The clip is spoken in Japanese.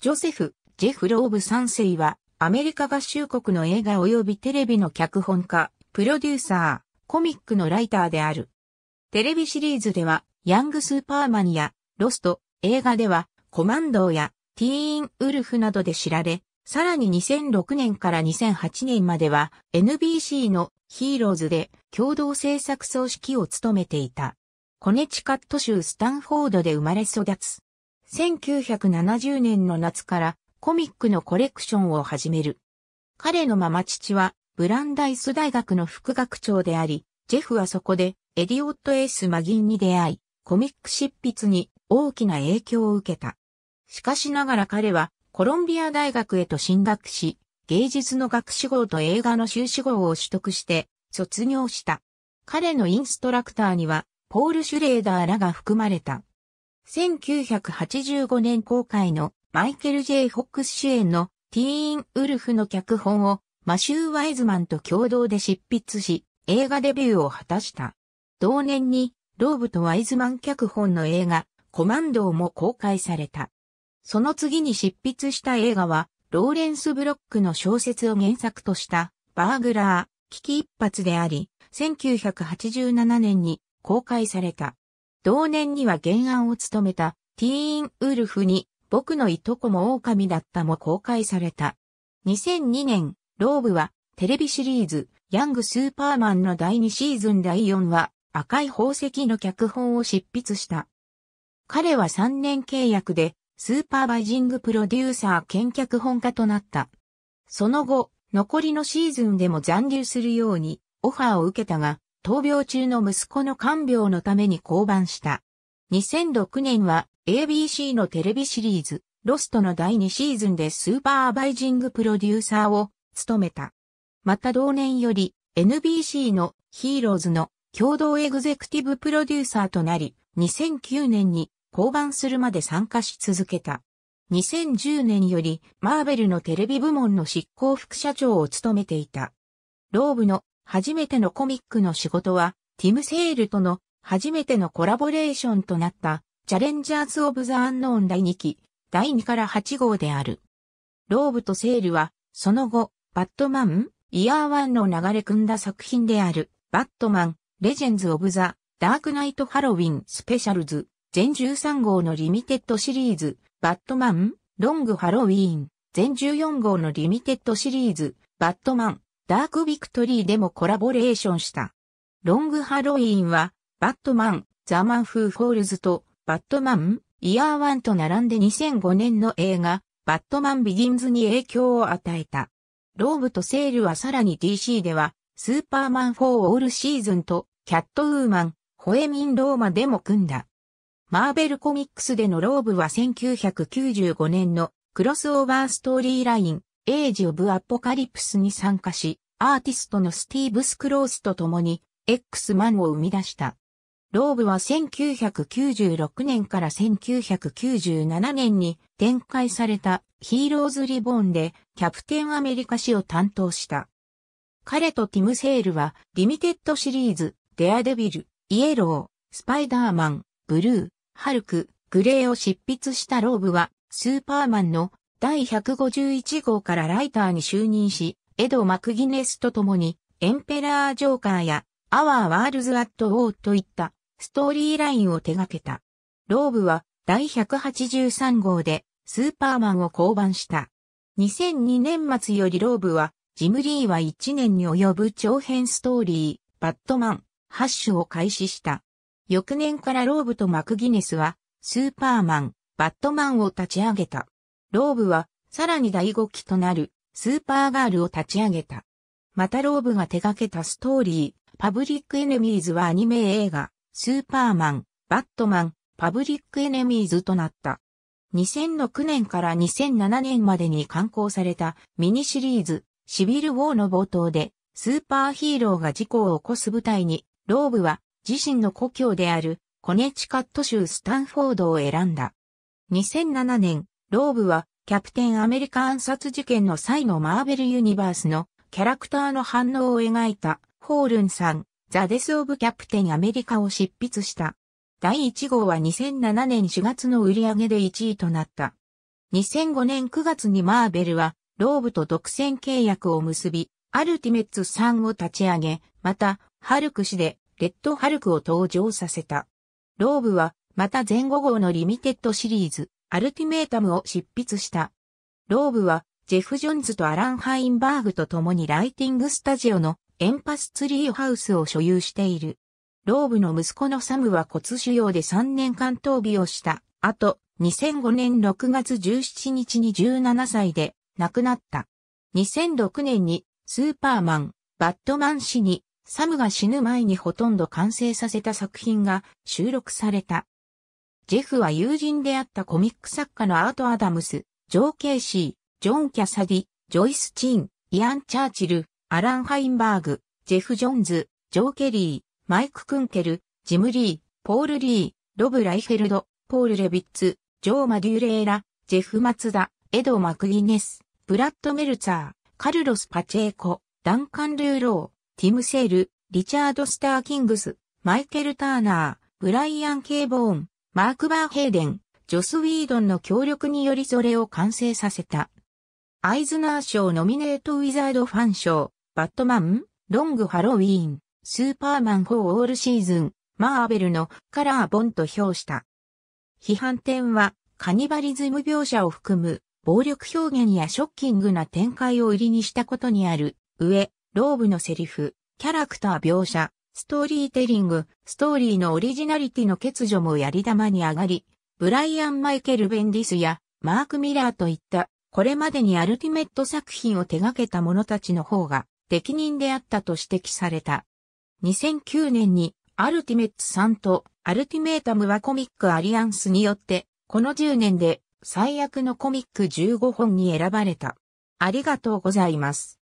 ジョセフ、ジェフ・ローブ3世は、アメリカ合衆国の映画及びテレビの脚本家、プロデューサー、コミックのライターである。テレビシリーズでは、ヤング・スーパーマンや、ロスト、映画では、コマンドーや、ティーン・ウルフなどで知られ、さらに2006年から2008年までは NBC のヒーローズで共同制作総指揮を務めていた。コネチカット州スタンフォードで生まれ育つ。1970年の夏からコミックのコレクションを始める。彼のママ父はブランダイス大学の副学長であり、ジェフはそこでエディオット・エース・マギンに出会い、コミック執筆に大きな影響を受けた。しかしながら彼はコロンビア大学へと進学し、芸術の学士号と映画の修士号を取得して卒業した。彼のインストラクターにはポール・シュレーダーらが含まれた。1985年公開のマイケル・ J・ フォックス主演のティーン・ウルフの脚本をマシュー・ワイズマンと共同で執筆し、映画デビューを果たした。同年に、ローブとワイズマン脚本の映画、コマンドーも公開された。その次に執筆した映画は、ローレンス・ブロックの小説を原作とした、バーグラー、危機一発であり、1987年に公開された。同年には原案を務めたティーン・ウルフに僕のいとこも狼だったも公開された。2002年、ローブはテレビシリーズヤング・スーパーマンの第2シーズン第4話赤い宝石の脚本を執筆した。彼は3年契約でスーパーバイジングプロデューサー兼脚本家となった。その後、残りのシーズンでも残留するようにオファーを受けたが、闘病中の息子の看病のために降板した。2006年は ABC のテレビシリーズ、ロストの第2シーズンでスーパーバイジングプロデューサーを務めた。また同年より NBC のヒーローズの共同エグゼクティブプロデューサーとなり、2009年に降板するまで参加し続けた。2010年よりマーベルのテレビ部門の執行副社長を務めていた。ローブの初めてのコミックの仕事は、ティム・セールとの初めてのコラボレーションとなった、チャレンジャーズ・オブ・ザ・アンノーン第2期、第2から8号である。ローブとセールは、その後、バットマン、イヤーワンの流れ組んだ作品である、バットマン、レジェンズ・オブ・ザ・ダークナイト・ハロウィン・スペシャルズ、全13号のリミテッドシリーズ、バットマン、ロング・ハロウィン、全14号のリミテッドシリーズ、バットマン、ダークビクトリーでもコラボレーションした。ロングハロウィーンは、バットマン、ザ・マン・フー・フォールズと、バットマン、イヤーワンと並んで2005年の映画、バットマン・ビギンズに影響を与えた。ローブとセールはさらに DC では、スーパーマンフォー・オールシーズンと、キャットウーマン、ホエミン・ローマでも組んだ。マーベルコミックスでのローブは1995年のクロスオーバーストーリーライン、エイジ・オブ・アポカリプスに参加し、アーティストのスティーブ・スクロースと共に X マンを生み出した。ローブは1996年から1997年に展開されたヒーローズ・リボーンでキャプテンアメリカ誌を担当した。彼とティム・セールはリミテッドシリーズ、デアデビル、イエロー、スパイダーマン、ブルー、ハルク、グレーを執筆したローブはスーパーマンの第151号からライターに就任し、エド・マクギネスと共に、エンペラー・ジョーカーや、アワー・ワールズ・アット・オーといったストーリーラインを手掛けた。ローブは第183号でスーパーマンを降板した。2002年末よりローブはジムリーは1年に及ぶ長編ストーリー、バットマン、ハッシュを開始した。翌年からローブとマクギネスはスーパーマン、バットマンを立ち上げた。ローブは、さらに第5期となる、スーパーガールを立ち上げた。またローブが手掛けたストーリー、パブリックエネミーズはアニメ映画、スーパーマン、バットマン、パブリックエネミーズとなった。2006年から2007年までに刊行されたミニシリーズ、シビル・ウォーの冒頭で、スーパーヒーローが事故を起こす舞台に、ローブは自身の故郷であるコネチカット州スタンフォードを選んだ。2007年、ローブは、キャプテンアメリカ暗殺事件の際のマーベルユニバースのキャラクターの反応を描いた、ホールンさん、ザ・デス・オブ・キャプテン・アメリカを執筆した。第1号は2007年4月の売り上げで1位となった。2005年9月にマーベルは、ローブと独占契約を結び、アルティメッツ3を立ち上げ、また、ハルク氏で、レッドハルクを登場させた。ローブは、また前後号のリミテッドシリーズ、アルティメータムを執筆した。ローブは、ジェフ・ジョンズとアラン・ハインバーグと共にライティングスタジオのエンパスツリーハウスを所有している。ローブの息子のサムは骨腫瘍で3年間闘病した。と、2005年6月17日に17歳で亡くなった。2006年にスーパーマン、バットマン氏にサムが死ぬ前にほとんど完成させた作品が収録された。ジェフは友人であったコミック作家のアート・アダムス、ジョー・ケーシー、ジョン・キャサディ、ジョイス・チン、イアン・チャーチル、アラン・ハインバーグ、ジェフ・ジョンズ、ジョー・ケリー、マイク・クンケル、ジム・リー、ポール・リー、ロブ・ライフェルド、ポール・レビッツ、ジョー・マデュレーラ、ジェフ・マツダ、エド・マクギネス、ブラッド・メルツァー、カルロス・パチェーコ、ダンカン・ルーロー、ティム・セール、リチャード・スター・キングス、マイケル・ターナー、ブライアン・ケイボーン、マーク・バーヘイデン、ジョス・ウィードンの協力によりそれを完成させた。アイズナー賞ノミネートウィザードファン賞、バットマン、ロング・ハロウィーン、スーパーマン4オールシーズン、マーベルのカラーボンと評した。批判点は、カニバリズム描写を含む、暴力表現やショッキングな展開を売りにしたことにある、上、ローブのセリフ、キャラクター描写、ストーリーテリング、ストーリーのオリジナリティの欠如もやり玉に上がり、ブライアン・マイケル・ベンディスやマーク・ミラーといった、これまでにアルティメット作品を手掛けた者たちの方が、適任であったと指摘された。2009年に、アルティメッツさんとアルティメータムはコミックアリアンスによって、この10年で最悪のコミック15本に選ばれた。ありがとうございます。